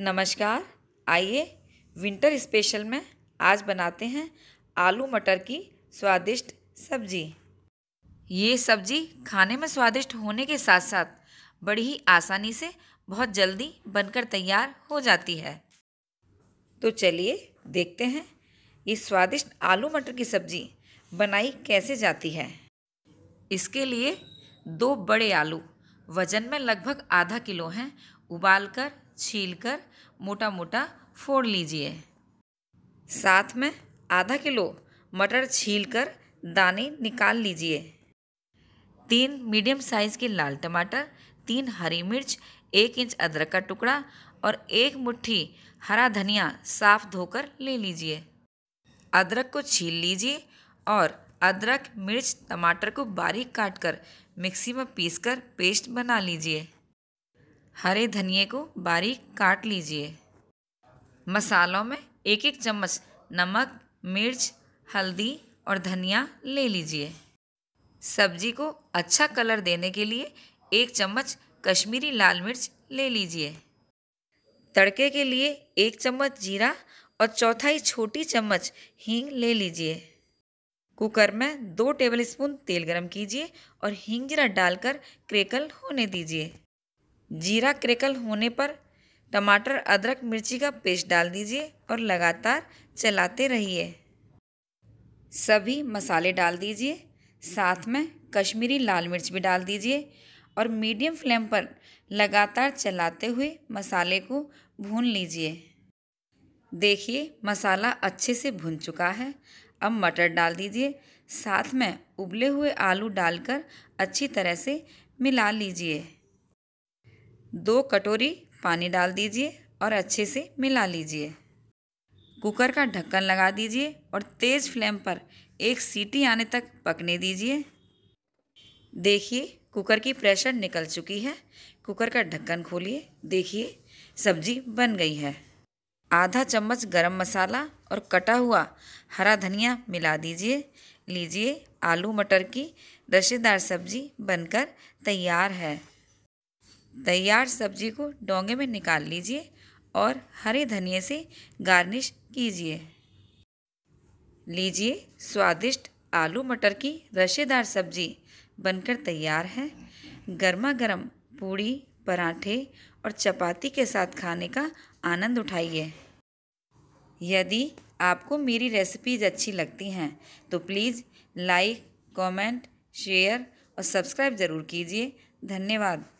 नमस्कार आइए winter special में आज बनाते हैं आलू मटर की स्वादिष्ट सब्जी ये सब्जी खाने में स्वादिष्ट होने के साथ साथ बड़ी ही आसानी से बहुत जल्दी बनकर तैयार हो जाती है तो चलिए देखते हैं ये स्वादिष्ट आलू मटर की सब्जी बनाई कैसे जाती है इसके लिए दो बड़े आलू वज़न में लगभग आधा किलो हैं उबाल कर छील कर मोटा मोटा फोड़ लीजिए साथ में आधा किलो मटर छील कर दाने निकाल लीजिए तीन मीडियम साइज़ के लाल टमाटर तीन हरी मिर्च एक इंच अदरक का टुकड़ा और एक मुट्ठी हरा धनिया साफ धोकर ले लीजिए अदरक को छील लीजिए और अदरक मिर्च टमाटर को बारीक काट कर मिक्सी में पीसकर पेस्ट बना लीजिए हरे धनिए को बारीक काट लीजिए मसालों में एक एक चम्मच नमक मिर्च हल्दी और धनिया ले लीजिए सब्जी को अच्छा कलर देने के लिए एक चम्मच कश्मीरी लाल मिर्च ले लीजिए तड़के के लिए एक चम्मच जीरा और चौथाई छोटी चम्मच हींग ले लीजिए कुकर में दो टेबलस्पून तेल गरम कीजिए और हींग जीरा डालकर क्रेकल होने दीजिए जीरा क्रेकल होने पर टमाटर अदरक मिर्ची का पेस्ट डाल दीजिए और लगातार चलाते रहिए सभी मसाले डाल दीजिए साथ में कश्मीरी लाल मिर्च भी डाल दीजिए और मीडियम फ्लेम पर लगातार चलाते हुए मसाले को भून लीजिए देखिए मसाला अच्छे से भुन चुका है अब मटर डाल दीजिए साथ में उबले हुए आलू डालकर अच्छी तरह से मिला लीजिए दो कटोरी पानी डाल दीजिए और अच्छे से मिला लीजिए कुकर का ढक्कन लगा दीजिए और तेज़ फ्लेम पर एक सीटी आने तक पकने दीजिए देखिए कुकर की प्रेशर निकल चुकी है कुकर का ढक्कन खोलिए देखिए सब्जी बन गई है आधा चम्मच गरम मसाला और कटा हुआ हरा धनिया मिला दीजिए लीजिए आलू मटर की रसेदार सब्जी बनकर तैयार है तैयार सब्जी को डोंगे में निकाल लीजिए और हरे धनिए से गार्निश कीजिए लीजिए स्वादिष्ट आलू मटर की रशेदार सब्जी बनकर तैयार है गर्मा गर्म पूड़ी पराठे और चपाती के साथ खाने का आनंद उठाइए यदि आपको मेरी रेसिपीज़ अच्छी लगती हैं तो प्लीज़ लाइक कमेंट, शेयर और सब्सक्राइब ज़रूर कीजिए धन्यवाद